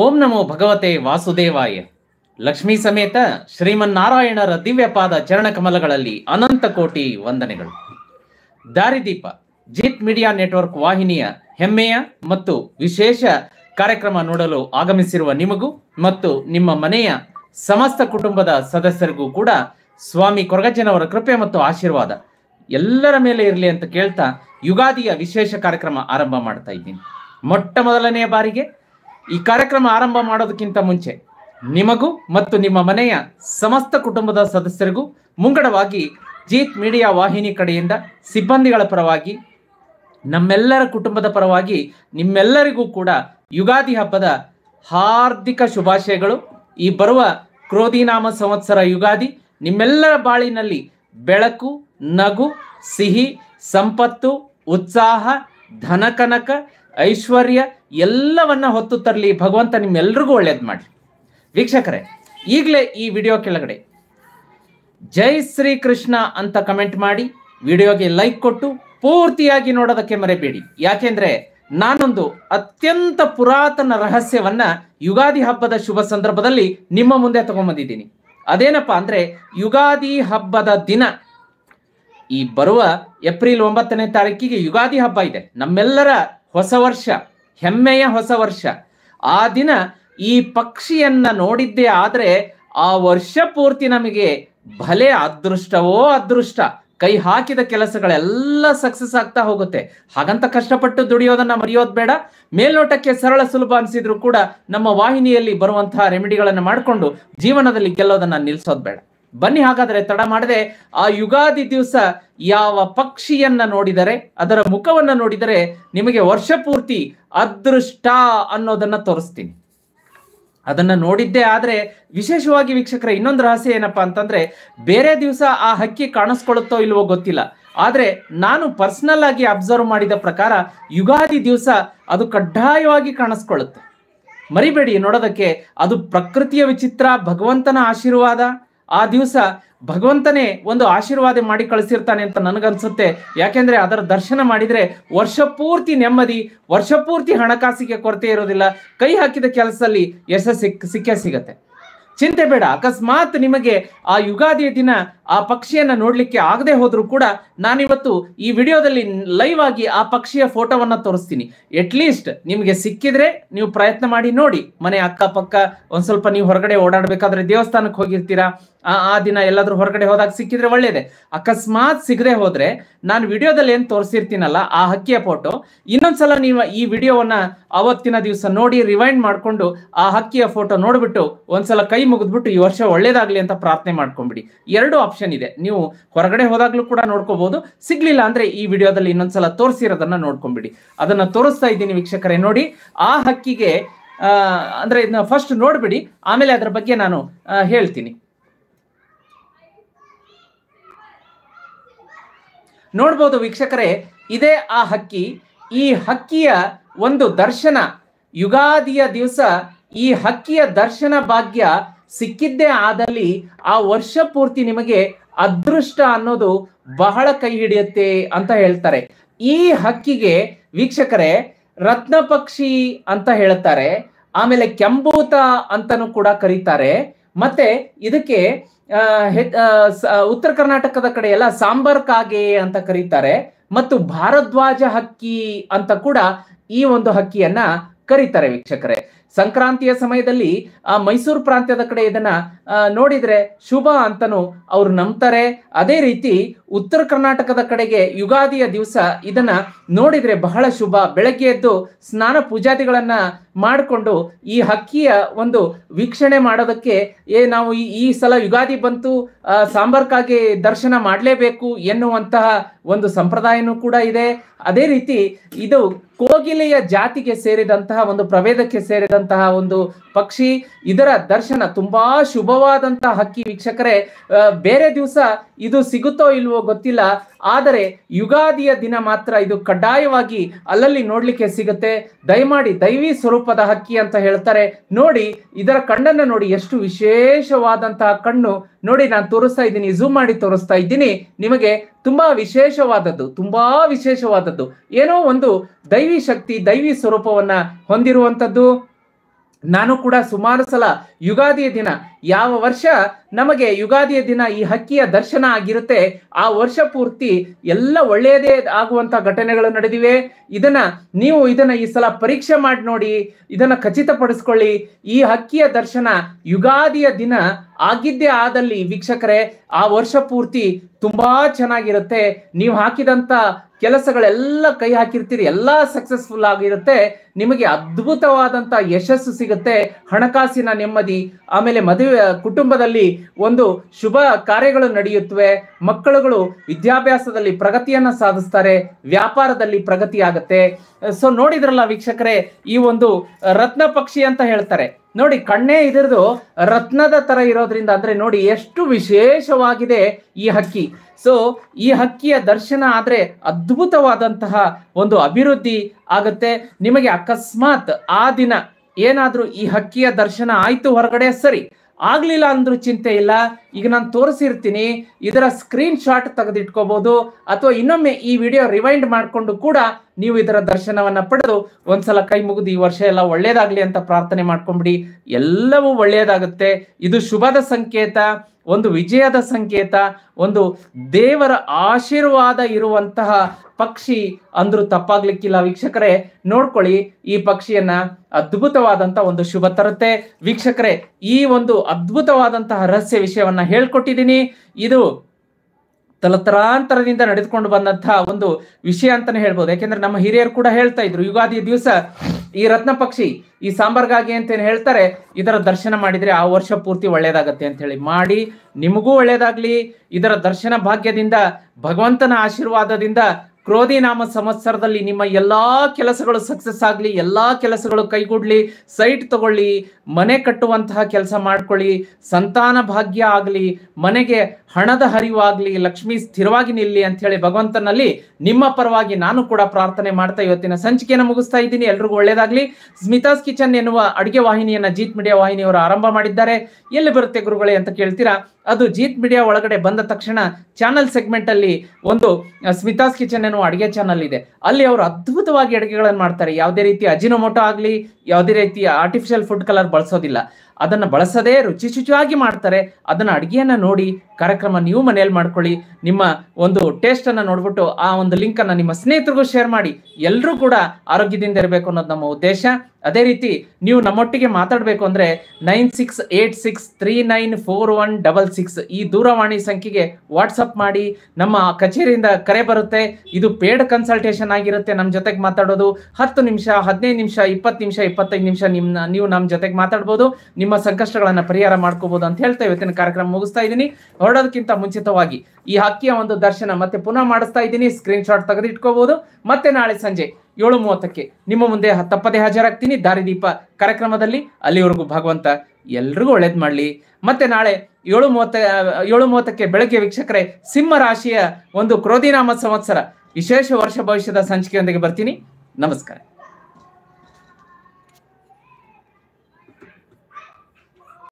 ಓಂ ನಮೋ ಭಗವತೆ ವಾಸುದೇವಾಯ ಲಕ್ಷ್ಮೀ ಸಮೇತ ಶ್ರೀಮನ್ನಾರಾಯಣರ ದಿವ್ಯಪಾದ ಚರಣಕಮಲಗಳಲ್ಲಿ ಅನಂತ ಕೋಟಿ ವಂದನೆಗಳು ದಾರಿದೀಪ ಜಿತ್ ಮೀಡಿಯಾ ನೆಟ್ವರ್ಕ್ ವಾಹಿನಿಯ ಹೆಮ್ಮೆಯ ಮತ್ತು ವಿಶೇಷ ಕಾರ್ಯಕ್ರಮ ನೋಡಲು ಆಗಮಿಸಿರುವ ನಿಮಗೂ ಮತ್ತು ನಿಮ್ಮ ಮನೆಯ ಸಮಸ್ತ ಕುಟುಂಬದ ಸದಸ್ಯರಿಗೂ ಕೂಡ ಸ್ವಾಮಿ ಕೊರಗಜ್ಜನವರ ಕೃಪೆ ಮತ್ತು ಆಶೀರ್ವಾದ ಎಲ್ಲರ ಮೇಲೆ ಇರಲಿ ಅಂತ ಕೇಳ್ತಾ ಯುಗಾದಿಯ ವಿಶೇಷ ಕಾರ್ಯಕ್ರಮ ಆರಂಭ ಮಾಡ್ತಾ ಇದ್ದೀನಿ ಮೊಟ್ಟ ಮೊದಲನೆಯ ಬಾರಿಗೆ ಈ ಕಾರ್ಯಕ್ರಮ ಆರಂಭ ಮಾಡೋದಕ್ಕಿಂತ ಮುಂಚೆ ನಿಮಗೂ ಮತ್ತು ನಿಮ್ಮ ಮನೆಯ ಸಮಸ್ತ ಕುಟುಂಬದ ಸದಸ್ಯರಿಗೂ ಮುಂಗಡವಾಗಿ ಜೀತ್ ಮೀಡಿಯಾ ವಾಹಿನಿ ಕಡೆಯಿಂದ ಸಿಬ್ಬಂದಿಗಳ ಪರವಾಗಿ ನಮ್ಮೆಲ್ಲರ ಕುಟುಂಬದ ಪರವಾಗಿ ನಿಮ್ಮೆಲ್ಲರಿಗೂ ಕೂಡ ಯುಗಾದಿ ಹಬ್ಬದ ಹಾರ್ದಿಕ ಶುಭಾಶಯಗಳು ಈ ಬರುವ ಕ್ರೋಧಿನಾಮ ಸಂವತ್ಸರ ಯುಗಾದಿ ನಿಮ್ಮೆಲ್ಲರ ಬಾಳಿನಲ್ಲಿ ಬೆಳಕು ನಗು ಸಿಹಿ ಸಂಪತ್ತು ಉತ್ಸಾಹ ಧನಕನಕ ಐಶ್ವರ್ಯ ಎಲ್ಲವನ್ನ ಹೊತ್ತು ತರಲಿ ಭಗವಂತ ನಿಮ್ಮೆಲ್ರಿಗೂ ಒಳ್ಳೇದು ಮಾಡಲಿ ವೀಕ್ಷಕರೇ ಈಗಲೇ ಈ ವಿಡಿಯೋ ಕೆಳಗಡೆ ಜೈ ಶ್ರೀ ಕೃಷ್ಣ ಅಂತ ಕಮೆಂಟ್ ಮಾಡಿ ವಿಡಿಯೋಗೆ ಲೈಕ್ ಕೊಟ್ಟು ಪೂರ್ತಿಯಾಗಿ ನೋಡೋದಕ್ಕೆ ಮರೆಬೇಡಿ ಯಾಕೆಂದ್ರೆ ನಾನೊಂದು ಅತ್ಯಂತ ಪುರಾತನ ರಹಸ್ಯವನ್ನ ಯುಗಾದಿ ಹಬ್ಬದ ಶುಭ ಸಂದರ್ಭದಲ್ಲಿ ನಿಮ್ಮ ಮುಂದೆ ತಗೊಂಬಂದಿದ್ದೀನಿ ಅದೇನಪ್ಪ ಅಂದ್ರೆ ಯುಗಾದಿ ಹಬ್ಬದ ದಿನ ಈ ಬರುವ ಏಪ್ರಿಲ್ ಒಂಬತ್ತನೇ ತಾರೀಕಿಗೆ ಯುಗಾದಿ ಹಬ್ಬ ಇದೆ ನಮ್ಮೆಲ್ಲರ ಹೊಸ ವರ್ಷ ಹೆಮ್ಮೆಯ ಹೊಸ ವರ್ಷ ಆ ದಿನ ಈ ಪಕ್ಷಿಯನ್ನ ನೋಡಿದ್ದೇ ಆದರೆ ಆ ವರ್ಷ ಪೂರ್ತಿ ನಮಗೆ ಭಲೆ ಅದೃಷ್ಟವೋ ಅದೃಷ್ಟ ಕೈ ಹಾಕಿದ ಕೆಲಸಗಳೆಲ್ಲ ಸಕ್ಸಸ್ ಆಗ್ತಾ ಹೋಗುತ್ತೆ ಹಾಗಂತ ಕಷ್ಟಪಟ್ಟು ದುಡಿಯೋದನ್ನ ಮರೆಯೋದು ಬೇಡ ಮೇಲ್ನೋಟಕ್ಕೆ ಸರಳ ಸುಲಭ ಅನಿಸಿದ್ರು ಕೂಡ ನಮ್ಮ ವಾಹಿನಿಯಲ್ಲಿ ಬರುವಂತಹ ರೆಮಿಡಿಗಳನ್ನು ಮಾಡಿಕೊಂಡು ಜೀವನದಲ್ಲಿ ಗೆಲ್ಲೋದನ್ನ ನಿಲ್ಸೋದು ಬೇಡ ಬನ್ನಿ ಹಾಗಾದ್ರೆ ತಡ ಮಾಡದೆ ಆ ಯುಗಾದಿ ದಿವಸ ಯಾವ ಪಕ್ಷಿಯನ್ನ ನೋಡಿದರೆ ಅದರ ಮುಖವನ್ನು ನೋಡಿದರೆ ನಿಮಗೆ ವರ್ಷ ಪೂರ್ತಿ ಅದೃಷ್ಟ ಅನ್ನೋದನ್ನ ತೋರಿಸ್ತೀನಿ ಅದನ್ನ ನೋಡಿದ್ದೇ ಆದ್ರೆ ವಿಶೇಷವಾಗಿ ವೀಕ್ಷಕರ ಇನ್ನೊಂದು ರಹಸ್ಯ ಏನಪ್ಪಾ ಅಂತಂದ್ರೆ ಬೇರೆ ದಿವಸ ಆ ಹಕ್ಕಿ ಕಾಣಿಸ್ಕೊಳ್ಳುತ್ತೋ ಇಲ್ವೋ ಗೊತ್ತಿಲ್ಲ ಆದರೆ ನಾನು ಪರ್ಸನಲ್ ಆಗಿ ಅಬ್ಸರ್ವ್ ಮಾಡಿದ ಪ್ರಕಾರ ಯುಗಾದಿ ದಿವಸ ಅದು ಕಡ್ಡಾಯವಾಗಿ ಕಾಣಿಸ್ಕೊಳ್ಳುತ್ತೆ ಮರಿಬೇಡಿ ನೋಡೋದಕ್ಕೆ ಅದು ಪ್ರಕೃತಿಯ ವಿಚಿತ್ರ ಭಗವಂತನ ಆಶೀರ್ವಾದ ಆ ದಿವಸ ಭಗವಂತನೇ ಒಂದು ಆಶೀರ್ವಾದ ಮಾಡಿ ಕಳಿಸಿರ್ತಾನೆ ಅಂತ ನನಗನ್ಸುತ್ತೆ ಯಾಕೆಂದ್ರೆ ಅದರ ದರ್ಶನ ಮಾಡಿದ್ರೆ ವರ್ಷ ಪೂರ್ತಿ ನೆಮ್ಮದಿ ವರ್ಷ ಪೂರ್ತಿ ಹಣಕಾಸಿಗೆ ಕೊರತೆ ಇರೋದಿಲ್ಲ ಕೈ ಹಾಕಿದ ಕೆಲಸದಲ್ಲಿ ಯಶಸ್ ಸಿಕ್ ಸಿಕ್ಕೇ ಸಿಗತ್ತೆ ಚಿಂತೆ ಬೇಡ ಅಕಸ್ಮಾತ್ ನಿಮಗೆ ಆ ಯುಗಾದಿ ದಿನ ಆ ಪಕ್ಷಿಯನ್ನ ನೋಡ್ಲಿಕ್ಕೆ ಆಗದೆ ಹೋದ್ರೂ ಕೂಡ ನಾನಿವತ್ತು ಈ ವಿಡಿಯೋದಲ್ಲಿ ಲೈವ್ ಆಗಿ ಆ ಪಕ್ಷಿಯ ಫೋಟೋವನ್ನ ತೋರಿಸ್ತೀನಿ ಲೀಸ್ಟ್ ನಿಮಗೆ ಸಿಕ್ಕಿದ್ರೆ ನೀವು ಪ್ರಯತ್ನ ಮಾಡಿ ನೋಡಿ ಮನೆ ಅಕ್ಕಪಕ್ಕ ಒಂದ್ ಸ್ವಲ್ಪ ನೀವು ಹೊರಗಡೆ ಓಡಾಡ್ಬೇಕಾದ್ರೆ ದೇವಸ್ಥಾನಕ್ಕೆ ಹೋಗಿರ್ತೀರಾ ಆ ಆ ದಿನ ಎಲ್ಲಾದ್ರೂ ಹೊರಗಡೆ ಹೋದಾಗ ಸಿಕ್ಕಿದ್ರೆ ಒಳ್ಳೇದೆ ಅಕಸ್ಮಾತ್ ಸಿಗದೆ ಹೋದ್ರೆ ನಾನು ವಿಡಿಯೋದಲ್ಲಿ ಏನ್ ತೋರಿಸಿರ್ತೀನಲ್ಲ ಆ ಹಕ್ಕಿಯ ಫೋಟೋ ಇನ್ನೊಂದ್ಸಲ ನೀವು ಈ ವಿಡಿಯೋವನ್ನ ಅವತ್ತಿನ ದಿವಸ ನೋಡಿ ರಿವೈಂಡ್ ಮಾಡ್ಕೊಂಡು ಆ ಹಕ್ಕಿಯ ಫೋಟೋ ನೋಡ್ಬಿಟ್ಟು ಒಂದ್ಸಲ ಕೈ ಮುಗಿದ್ಬಿಟ್ಟು ಈ ವರ್ಷ ಒಳ್ಳೇದಾಗ್ಲಿ ಅಂತ ಪ್ರಾರ್ಥನೆ ಮಾಡ್ಕೊಂಡ್ಬಿಡಿ ಎರಡು ಆಪ್ಷನ್ ಇದೆ ನೀವು ಹೊರಗಡೆ ಹೋದಾಗ್ಲೂ ಕೂಡ ನೋಡ್ಕೋಬಹುದು ಸಿಗ್ಲಿಲ್ಲ ಅಂದ್ರೆ ಈ ವಿಡಿಯೋದಲ್ಲಿ ಇನ್ನೊಂದ್ಸಲ ತೋರಿಸಿರೋದನ್ನ ನೋಡ್ಕೊಂಡ್ಬಿಡಿ ಅದನ್ನ ತೋರಿಸ್ತಾ ಇದ್ದೀನಿ ವೀಕ್ಷಕರೇ ನೋಡಿ ಆ ಹಕ್ಕಿಗೆ ಅಂದ್ರೆ ಇದನ್ನ ಫಸ್ಟ್ ನೋಡ್ಬಿಡಿ ಆಮೇಲೆ ಅದ್ರ ಬಗ್ಗೆ ನಾನು ಹೇಳ್ತೀನಿ ನೋಡ್ಬೋದು ವೀಕ್ಷಕರೇ ಇದೇ ಆ ಹಕ್ಕಿ ಈ ಹಕ್ಕಿಯ ಒಂದು ದರ್ಶನ ಯುಗಾದಿಯ ದಿವಸ ಈ ಹಕ್ಕಿಯ ದರ್ಶನ ಭಾಗ್ಯ ಸಿಕ್ಕಿದ್ದೇ ಆದಲ್ಲಿ ಆ ವರ್ಷ ಪೂರ್ತಿ ನಿಮಗೆ ಅದೃಷ್ಟ ಅನ್ನೋದು ಬಹಳ ಕೈ ಹಿಡಿಯುತ್ತೆ ಅಂತ ಹೇಳ್ತಾರೆ ಈ ಹಕ್ಕಿಗೆ ವೀಕ್ಷಕರೇ ರತ್ನ ಪಕ್ಷಿ ಅಂತ ಹೇಳ್ತಾರೆ ಆಮೇಲೆ ಕೆಂಬೂತ ಅಂತನೂ ಕೂಡ ಕರೀತಾರೆ ಮತ್ತೆ ಇದಕ್ಕೆ ಉತ್ತರ ಕರ್ನಾಟಕದ ಕಡೆ ಎಲ್ಲ ಸಾಂಬಾರ್ ಕಾಗೆ ಅಂತ ಕರೀತಾರೆ ಮತ್ತು ಭಾರದ್ವಾಜ ಹಕ್ಕಿ ಅಂತ ಕೂಡ ಈ ಒಂದು ಹಕ್ಕಿಯನ್ನ ಕರೀತಾರೆ ವೀಕ್ಷಕರೇ ಸಂಕ್ರಾಂತಿಯ ಸಮಯದಲ್ಲಿ ಆ ಮೈಸೂರು ಪ್ರಾಂತ್ಯದ ಕಡೆ ಇದನ್ನ ನೋಡಿದ್ರೆ ಶುಭ ಅಂತನೂ ಅವ್ರು ನಂಬ್ತಾರೆ ಅದೇ ರೀತಿ ಉತ್ತರ ಕರ್ನಾಟಕದ ಕಡೆಗೆ ಯುಗಾದಿಯ ದಿವಸ ಇದನ್ನ ನೋಡಿದ್ರೆ ಬಹಳ ಶುಭ ಬೆಳಗ್ಗೆ ಎದ್ದು ಸ್ನಾನ ಪೂಜಾದಿಗಳನ್ನ ಮಾಡಿಕೊಂಡು ಈ ಹಕ್ಕಿಯ ಒಂದು ವೀಕ್ಷಣೆ ಮಾಡೋದಕ್ಕೆ ಏ ನಾವು ಈ ಸಲ ಯುಗಾದಿ ಬಂತು ಸಾಂಬಾರ್ಕಾಗಿ ದರ್ಶನ ಮಾಡಲೇಬೇಕು ಎನ್ನುವಂತಹ ಒಂದು ಸಂಪ್ರದಾಯನೂ ಕೂಡ ಇದೆ ಅದೇ ರೀತಿ ಇದು ಕೋಗಿಲೆಯ ಜಾತಿಗೆ ಸೇರಿದಂತಹ ಒಂದು ಪ್ರಭೇದಕ್ಕೆ ಸೇರಿದಂತಹ ಒಂದು ಪಕ್ಷಿ ಇದರ ದರ್ಶನ ತುಂಬಾ ಶುಭವಾದಂತಹ ಹಕ್ಕಿ ವೀಕ್ಷಕರೇ ಬೇರೆ ದಿವಸ ಇದು ಸಿಗುತ್ತೋ ಇಲ್ವೋ ಗೊತ್ತಿಲ್ಲ ಆದರೆ ಯುಗಾದಿಯ ದಿನ ಮಾತ್ರ ಇದು ಕಡ್ಡಾಯವಾಗಿ ಅಲ್ಲಲ್ಲಿ ನೋಡ್ಲಿಕ್ಕೆ ಸಿಗುತ್ತೆ ದಯಮಾಡಿ ದೈವಿ ಸ್ವರೂಪ ರೂಪದ ಹಕ್ಕಿ ಅಂತ ಹೇಳ್ತಾರೆ ನೋಡಿ ಇದರ ಕಣ್ಣನ್ನು ನೋಡಿ ಎಷ್ಟು ವಿಶೇಷವಾದಂತಹ ಕಣ್ಣು ನೋಡಿ ನಾನು ತೋರಿಸ್ತಾ ಇದ್ದೀನಿ ಝೂಮ್ ಮಾಡಿ ತೋರಿಸ್ತಾ ಇದ್ದೀನಿ ನಿಮಗೆ ತುಂಬಾ ವಿಶೇಷವಾದದ್ದು ತುಂಬಾ ವಿಶೇಷವಾದದ್ದು ಏನೋ ಒಂದು ದೈವಿ ಶಕ್ತಿ ದೈವಿ ಸ್ವರೂಪವನ್ನ ಹೊಂದಿರುವಂತದ್ದು ನಾನು ಕೂಡ ಸುಮಾರು ಸಲ ಯುಗಾದಿಯ ದಿನ ಯಾವ ವರ್ಷ ನಮಗೆ ಯುಗಾದಿಯ ದಿನ ಈ ಹಕ್ಕಿಯ ದರ್ಶನ ಆಗಿರುತ್ತೆ ಆ ವರ್ಷ ಪೂರ್ತಿ ಎಲ್ಲ ಒಳ್ಳೆಯದೇ ಆಗುವಂತ ಘಟನೆಗಳು ನಡೆದಿವೆ ಇದನ್ನ ನೀವು ಇದನ್ನ ಈ ಸಲ ಪರೀಕ್ಷೆ ಮಾಡಿ ನೋಡಿ ಇದನ್ನ ಖಚಿತಪಡಿಸ್ಕೊಳ್ಳಿ ಈ ಹಕ್ಕಿಯ ದರ್ಶನ ಯುಗಾದಿಯ ದಿನ ಆಗಿದ್ದೇ ಆದಲ್ಲಿ ವೀಕ್ಷಕರೇ ಆ ವರ್ಷ ಪೂರ್ತಿ ತುಂಬಾ ಚೆನ್ನಾಗಿರುತ್ತೆ ನೀವು ಹಾಕಿದಂತ ಕೆಲಸಗಳೆಲ್ಲ ಕೈ ಹಾಕಿರ್ತೀರಿ ಎಲ್ಲ ಸಕ್ಸಸ್ಫುಲ್ ಆಗಿರುತ್ತೆ ನಿಮಗೆ ಅದ್ಭುತವಾದಂತ ಯಶಸ್ಸು ಸಿಗುತ್ತೆ ಹಣಕಾಸಿನ ನೆಮ್ಮದಿ ಆಮೇಲೆ ಮದುವೆ ಕುಟುಂಬದಲ್ಲಿ ಒಂದು ಶುಭ ಕಾರ್ಯಗಳು ನಡೆಯುತ್ತವೆ ಮಕ್ಕಳುಗಳು ವಿದ್ಯಾಭ್ಯಾಸದಲ್ಲಿ ಪ್ರಗತಿಯನ್ನ ಸಾಧಿಸ್ತಾರೆ ವ್ಯಾಪಾರದಲ್ಲಿ ಪ್ರಗತಿ ಆಗುತ್ತೆ ಸೊ ನೋಡಿದ್ರಲ್ಲ ವೀಕ್ಷಕರೇ ಈ ಒಂದು ರತ್ನ ಪಕ್ಷಿ ಅಂತ ಹೇಳ್ತಾರೆ ನೋಡಿ ಕಣ್ಣೇ ಇದ್ರದು ರತ್ನದ ತರ ಇರೋದ್ರಿಂದ ಅಂದ್ರೆ ನೋಡಿ ಎಷ್ಟು ವಿಶೇಷವಾಗಿದೆ ಈ ಹಕ್ಕಿ ಸೊ ಈ ಹಕ್ಕಿಯ ದರ್ಶನ ಆದ್ರೆ ಅದ್ಭುತವಾದಂತಹ ಒಂದು ಅಭಿವೃದ್ಧಿ ಆಗುತ್ತೆ ನಿಮಗೆ ಅಕಸ್ಮಾತ್ ಆ ದಿನ ಏನಾದರೂ ಈ ಹಕ್ಕಿಯ ದರ್ಶನ ಆಯಿತು ಹೊರಗಡೆ ಸರಿ ಆಗ್ಲಿಲ್ಲ ಅಂದ್ರೂ ಚಿಂತೆ ಇಲ್ಲ ಈಗ ನಾನು ತೋರಿಸಿರ್ತೀನಿ ಇದರ ಸ್ಕ್ರೀನ್ ಶಾಟ್ ತೆಗೆದಿಟ್ಕೋಬಹುದು ಅಥವಾ ಇನ್ನೊಮ್ಮೆ ಈ ವಿಡಿಯೋ ರಿವೈಂಡ್ ಮಾಡಿಕೊಂಡು ಕೂಡ ನೀವು ಇದರ ದರ್ಶನವನ್ನ ಪಡೆದು ಒಂದ್ಸಲ ಕೈ ಮುಗಿದು ಈ ವರ್ಷ ಎಲ್ಲ ಒಳ್ಳೇದಾಗ್ಲಿ ಅಂತ ಪ್ರಾರ್ಥನೆ ಮಾಡ್ಕೊಂಬಿಡಿ ಎಲ್ಲವೂ ಒಳ್ಳೆಯದಾಗುತ್ತೆ ಇದು ಶುಭದ ಸಂಕೇತ ಒಂದು ವಿಜಯದ ಸಂಕೇತ ಒಂದು ದೇವರ ಆಶೀರ್ವಾದ ಇರುವಂತಹ ಪಕ್ಷಿ ಅಂದ್ರೂ ತಪ್ಪಾಗ್ಲಿಕ್ಕಿಲ್ಲ ವೀಕ್ಷಕರೇ ನೋಡ್ಕೊಳ್ಳಿ ಈ ಪಕ್ಷಿಯನ್ನ ಅದ್ಭುತವಾದಂತ ಒಂದು ಶುಭ ತರುತ್ತೆ ವೀಕ್ಷಕರೇ ಈ ಒಂದು ಅದ್ಭುತವಾದಂತಹ ರಹಸ್ಯ ವಿಷಯವನ್ನ ಹೇಳ್ಕೊಟ್ಟಿದ್ದೀನಿ ಇದು ತಲತರಾಂತರದಿಂದ ನಡೆದುಕೊಂಡು ಬಂದಂತಹ ಒಂದು ವಿಷಯ ಅಂತಾನೆ ಹೇಳ್ಬೋದು ಯಾಕೆಂದ್ರೆ ನಮ್ಮ ಹಿರಿಯರು ಕೂಡ ಹೇಳ್ತಾ ಇದ್ರು ಯುಗಾದಿ ದಿವಸ ಈ ರತ್ನ ಪಕ್ಷಿ ಈ ಸಾಂಬಾರ್ಗಾಗಿ ಅಂತ ಏನ್ ಹೇಳ್ತಾರೆ ಇದರ ದರ್ಶನ ಮಾಡಿದ್ರೆ ಆ ವರ್ಷ ಪೂರ್ತಿ ಒಳ್ಳೇದಾಗತ್ತೆ ಅಂತ ಹೇಳಿ ಮಾಡಿ ನಿಮಗೂ ಒಳ್ಳೇದಾಗ್ಲಿ ಇದರ ದರ್ಶನ ಭಾಗ್ಯದಿಂದ ಭಗವಂತನ ಆಶೀರ್ವಾದದಿಂದ ಕ್ರೋಧಿ ನಾಮ ಸಂವತ್ಸರದಲ್ಲಿ ನಿಮ್ಮ ಎಲ್ಲಾ ಕೆಲಸಗಳು ಸಕ್ಸಸ್ ಆಗಲಿ ಎಲ್ಲಾ ಕೆಲಸಗಳು ಕೈಗೂಡ್ಲಿ ಸೈಟ್ ತಗೊಳ್ಳಿ ಮನೆ ಕಟ್ಟುವಂತಹ ಕೆಲಸ ಮಾಡ್ಕೊಳ್ಳಿ ಸಂತಾನ ಭಾಗ್ಯ ಆಗಲಿ ಮನೆಗೆ ಹಣದ ಹರಿವಾಗಲಿ ಲಕ್ಷ್ಮಿ ಸ್ಥಿರವಾಗಿ ನಿಲ್ಲಿ ಅಂತ ಹೇಳಿ ಭಗವಂತನಲ್ಲಿ ನಿಮ್ಮ ಪರವಾಗಿ ನಾನು ಕೂಡ ಪ್ರಾರ್ಥನೆ ಮಾಡ್ತಾ ಇವತ್ತಿನ ಸಂಚಿಕೆಯನ್ನು ಮುಗಿಸ್ತಾ ಇದ್ದೀನಿ ಎಲ್ರಿಗೂ ಒಳ್ಳೇದಾಗ್ಲಿ ಸ್ಮಿತಾಸ್ ಕಿಚನ್ ಎನ್ನುವ ಅಡುಗೆ ವಾಹಿನಿಯನ್ನ ಜೀತ್ ಮೀಡಿಯಾ ವಾಹಿನಿಯವರು ಆರಂಭ ಮಾಡಿದ್ದಾರೆ ಎಲ್ಲಿ ಬರುತ್ತೆ ಗುರುಗಳೇ ಅಂತ ಕೇಳ್ತೀರಾ ಅದು ಜೀತ್ ಮೀಡಿಯಾ ಒಳಗಡೆ ಬಂದ ತಕ್ಷಣ ಚಾನಲ್ ಸೆಗ್ಮೆಂಟ್ ಅಲ್ಲಿ ಒಂದು ಸ್ಮಿತಾಸ್ ಕಿಚನ್ ಎನ್ನುವ ಅಡುಗೆ ಚಾನಲ್ ಇದೆ ಅಲ್ಲಿ ಅವರು ಅದ್ಭುತವಾಗಿ ಅಡುಗೆಗಳನ್ನು ಮಾಡ್ತಾರೆ ಯಾವುದೇ ರೀತಿ ಅಜಿನೋಮೋಟೋ ಆಗಲಿ ಯಾವುದೇ ರೀತಿಯ ಆರ್ಟಿಫಿಷಿಯಲ್ ಫುಡ್ ಕಲರ್ ಬಳಸೋದಿಲ್ಲ ಅದನ್ನು ಬಳಸದೇ ರುಚಿ ಶುಚಿಯಾಗಿ ಮಾಡ್ತಾರೆ ಅದನ್ನ ಅಡುಗೆಯನ್ನು ನೋಡಿ ಕಾರ್ಯಕ್ರಮ ನೀವು ಮನೆಯಲ್ಲಿ ಮಾಡ್ಕೊಳ್ಳಿ ನಿಮ್ಮ ಒಂದು ಅನ್ನ ನೋಡ್ಬಿಟ್ಟು ಆ ಒಂದು ಲಿಂಕ್ ಅನ್ನ ನಿಮ್ಮ ಸ್ನೇಹಿತರಿಗೂ ಶೇರ್ ಮಾಡಿ ಎಲ್ಲರೂ ಕೂಡ ಆರೋಗ್ಯದಿಂದ ಇರಬೇಕು ಅನ್ನೋದು ನಮ್ಮ ಉದ್ದೇಶ ಅದೇ ರೀತಿ ನೀವು ನಮ್ಮೊಟ್ಟಿಗೆ ಮಾತಾಡಬೇಕು ಅಂದ್ರೆ nine six eight six three nine four one double six ಈ ದೂರವಾಣಿ ಸಂಖ್ಯೆಗೆ ವಾಟ್ಸಪ್ ಮಾಡಿ ನಮ್ಮ ಕಚೇರಿಯಿಂದ ಕರೆ ಬರುತ್ತೆ ಇದು ಪೇಡ್ ಕನ್ಸಲ್ಟೇಷನ್ ಆಗಿರುತ್ತೆ ನಮ್ಮ ಜೊತೆಗೆ ಮಾತಾಡೋದು ಹತ್ತು ನಿಮಿಷ ಹದಿನೈದು ನಿಮಿಷ ಇಪ್ಪತ್ತು ನಿಮಿಷ ಇಪ್ಪತ್ತೈದು ನಿಮಿಷ ನಿಮ್ಮ ನೀವು ನಮ್ಮ ಜೊತೆಗೆ ಮಾತಾಡ್ಬೋದು ನಿಮ್ಮ ನಿಮ್ಮ ಸಂಕಷ್ಟಗಳನ್ನ ಪರಿಹಾರ ಮಾಡ್ಕೋಬಹುದು ಅಂತ ಹೇಳ್ತಾ ಇವತ್ತಿನ ಕಾರ್ಯಕ್ರಮ ಮುಗಿಸ್ತಾ ಇದ್ದೀನಿ ಹೊರಡೋದಕ್ಕಿಂತ ಮುಂಚಿತವಾಗಿ ಈ ಹಕ್ಕಿಯ ಒಂದು ದರ್ಶನ ಮತ್ತೆ ಪುನಃ ಮಾಡಿಸ್ತಾ ಇದ್ದೀನಿ ಸ್ಕ್ರೀನ್ ಶಾಟ್ ತೆಗೆದಿಟ್ಕೋಬಹುದು ಮತ್ತೆ ನಾಳೆ ಸಂಜೆ ಏಳು ಮೂವತ್ತಕ್ಕೆ ನಿಮ್ಮ ಮುಂದೆ ತಪ್ಪದೆ ಹಾಜರಾಗ್ತೀನಿ ದಾರಿದೀಪ ಕಾರ್ಯಕ್ರಮದಲ್ಲಿ ಅಲ್ಲಿವರೆಗೂ ಭಗವಂತ ಎಲ್ರಿಗೂ ಒಳ್ಳೇದು ಮಾಡಲಿ ಮತ್ತೆ ನಾಳೆ ಏಳು ಮೂವತ್ತ ಏಳು ಮೂವತ್ತಕ್ಕೆ ಬೆಳಗ್ಗೆ ವೀಕ್ಷಕರೇ ಸಿಂಹ ರಾಶಿಯ ಒಂದು ಕ್ರೋಧಿನಾಮ ಸಂವತ್ಸರ ವಿಶೇಷ ವರ್ಷ ಭವಿಷ್ಯದ ಸಂಚಿಕೆಯೊಂದಿಗೆ ಬರ್ತೀನಿ ನಮಸ್ಕಾರ